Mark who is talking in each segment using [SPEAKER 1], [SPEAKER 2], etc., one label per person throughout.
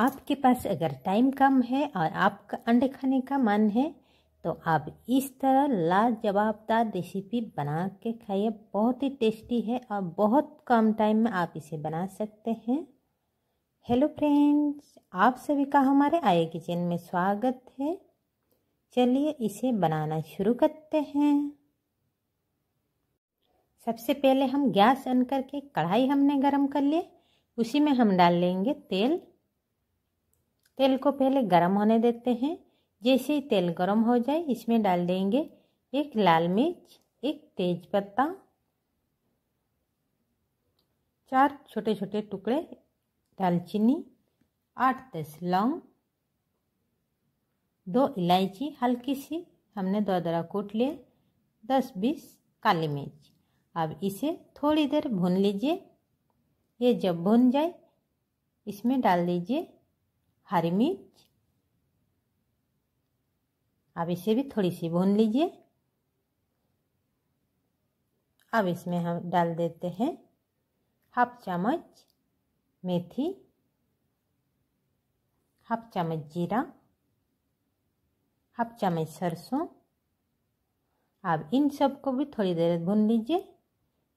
[SPEAKER 1] आपके पास अगर टाइम कम है और आपका अंडे खाने का मन है तो आप इस तरह लाजवाबदार रेसिपी बना के खाइए बहुत ही टेस्टी है और बहुत कम टाइम में आप इसे बना सकते हैं हेलो फ्रेंड्स आप सभी का हमारे आई किचन में स्वागत है चलिए इसे बनाना शुरू करते हैं सबसे पहले हम गैस ऑन करके कढ़ाई हमने गरम कर लिए उसी में हम डाल लेंगे तेल तेल को पहले गर्म होने देते हैं जैसे ही तेल गर्म हो जाए इसमें डाल देंगे एक लाल मिर्च एक तेज पत्ता चार छोटे छोटे टुकड़े दालचीनी आठ दस लौंग दो इलायची हल्की सी हमने दो दरा कूट लिए दस बीस काली मिर्च अब इसे थोड़ी देर भून लीजिए ये जब भून जाए इसमें डाल दीजिए हरी मिर्च अब इसे भी थोड़ी सी भून लीजिए अब इसमें हम डाल देते हैं हाफ चम्मच मेथी हाफ चम्मच जीरा हाफ चम्मच सरसों अब इन सब को भी थोड़ी देर भून लीजिए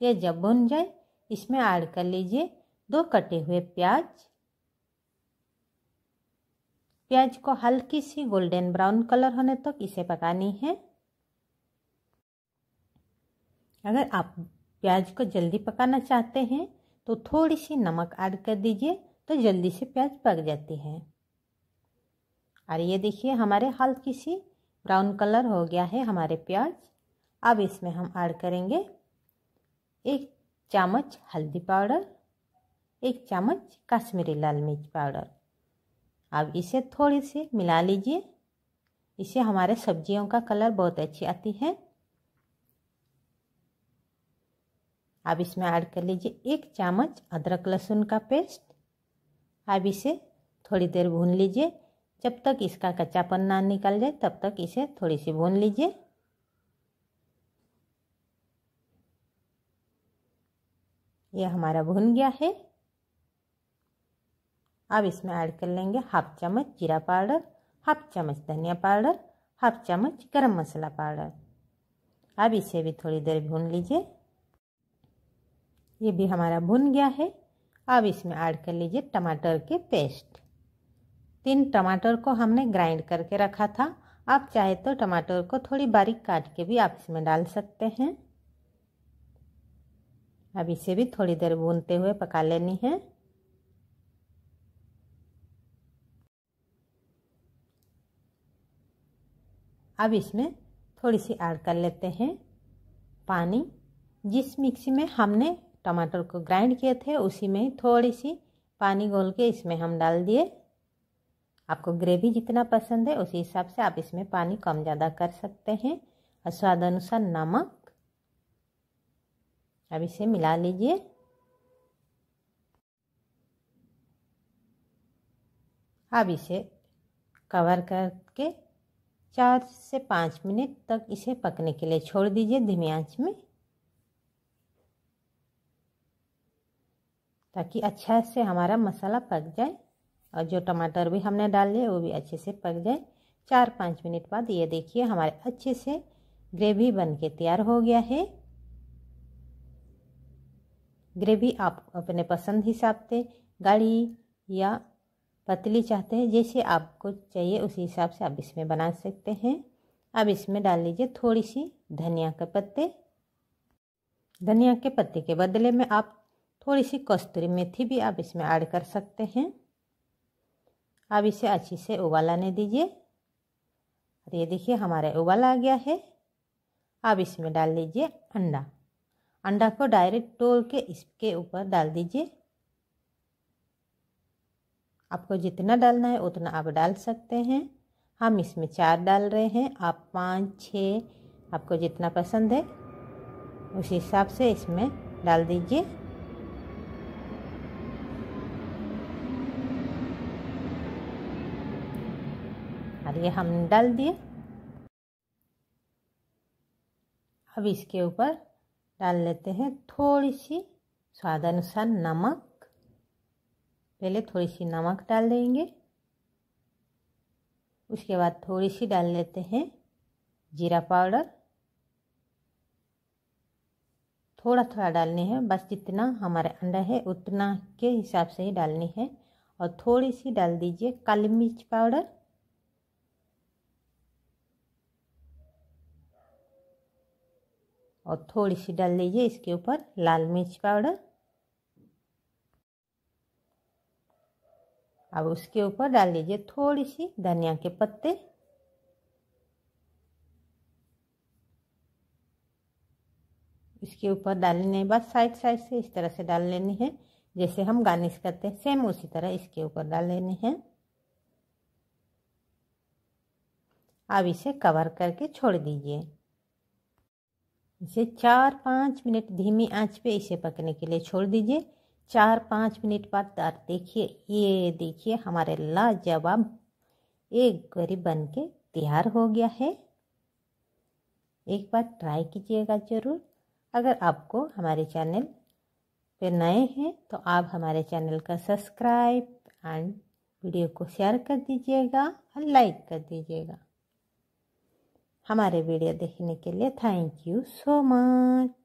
[SPEAKER 1] ये जब भून जाए इसमें ऐड कर लीजिए दो कटे हुए प्याज प्याज को हल्की सी गोल्डन ब्राउन कलर होने तक तो इसे पकानी है अगर आप प्याज को जल्दी पकाना चाहते हैं तो थोड़ी सी नमक ऐड कर दीजिए तो जल्दी से प्याज पक जाती है और ये देखिए हमारे हल्की सी ब्राउन कलर हो गया है हमारे प्याज अब इसमें हम ऐड करेंगे एक चम्मच हल्दी पाउडर एक चम्मच कश्मीरी लाल मिर्च पाउडर अब इसे थोड़ी सी मिला लीजिए इसे हमारे सब्जियों का कलर बहुत अच्छी आती है अब इसमें ऐड कर लीजिए एक चम्मच अदरक लहसुन का पेस्ट अब इसे थोड़ी देर भून लीजिए जब तक इसका कच्चापन ना निकल जाए तब तक इसे थोड़ी सी भून लीजिए यह हमारा भुन गया है अब इसमें ऐड कर लेंगे हाफ चम्मच जीरा पाउडर हाफ चम्मच धनिया पाउडर हाफ चम्मच गरम मसाला पाउडर अब इसे भी थोड़ी देर भून लीजिए ये भी हमारा भुन गया है अब इसमें ऐड कर लीजिए टमाटर के पेस्ट तीन टमाटर को हमने ग्राइंड करके रखा था आप चाहे तो टमाटर को थोड़ी बारीक काट के भी आप इसमें डाल सकते हैं अब इसे भी थोड़ी देर भूनते हुए पका लेनी है अब इसमें थोड़ी सी ऐड कर लेते हैं पानी जिस मिक्सी में हमने टमाटर को ग्राइंड किए थे उसी में थोड़ी सी पानी घोल के इसमें हम डाल दिए आपको ग्रेवी जितना पसंद है उसी हिसाब से आप इसमें पानी कम ज़्यादा कर सकते हैं और स्वाद अनुसार नमक अब इसे मिला लीजिए अब इसे कवर करके चार से पाँच मिनट तक इसे पकने के लिए छोड़ दीजिए धीमी आंच में ताकि अच्छा से हमारा मसाला पक जाए और जो टमाटर भी हमने डाल लिए वो भी अच्छे से पक जाए चार पाँच मिनट बाद ये देखिए हमारे अच्छे से ग्रेवी बन के तैयार हो गया है ग्रेवी आप अपने पसंद हिसाब से गाढ़ी या पतली चाहते हैं जैसे आपको चाहिए उसी हिसाब से आप इसमें बना सकते हैं अब इसमें डाल लीजिए थोड़ी सी धनिया के पत्ते धनिया के पत्ते के बदले में आप थोड़ी सी कस्तूरी मेथी भी आप इसमें ऐड कर सकते हैं अब इसे अच्छे से उबाल आने दीजिए और ये देखिए हमारा उबाल आ गया है अब इसमें डाल लीजिए अंडा अंडा को डायरेक्ट तोड़ के इसके ऊपर डाल दीजिए आपको जितना डालना है उतना आप डाल सकते हैं हम इसमें चार डाल रहे हैं आप पाँच छः आपको जितना पसंद है उस हिसाब से इसमें डाल दीजिए और ये हम डाल दिए अब इसके ऊपर डाल लेते हैं थोड़ी सी स्वाद अनुसार नमक पहले थोड़ी सी नमक डाल देंगे उसके बाद थोड़ी सी डाल लेते हैं जीरा पाउडर थोड़ा थोड़ा डालनी है बस जितना हमारे अंडा है उतना के हिसाब से ही डालनी है और थोड़ी सी डाल दीजिए काली मिर्च पाउडर और थोड़ी सी डाल दीजिए इसके ऊपर लाल मिर्च पाउडर अब उसके ऊपर डाल लीजिए थोड़ी सी धनिया के पत्ते इसके ऊपर डालने के बाद साइड साइड से इस तरह से डाल लेने हैं जैसे हम गार्निश करते हैं सेम उसी तरह इसके ऊपर डाल लेने हैं अब इसे कवर करके छोड़ दीजिए इसे चार पाँच मिनट धीमी आंच पे इसे पकने के लिए छोड़ दीजिए चार पाँच मिनट बाद आप देखिए ये देखिए हमारे लाजवाब एक गरीब बन के तैयार हो गया है एक बार ट्राई कीजिएगा ज़रूर अगर आपको हमारे चैनल पे नए हैं तो आप हमारे चैनल का सब्सक्राइब एंड वीडियो को शेयर कर दीजिएगा और लाइक कर दीजिएगा हमारे वीडियो देखने के लिए थैंक यू सो मच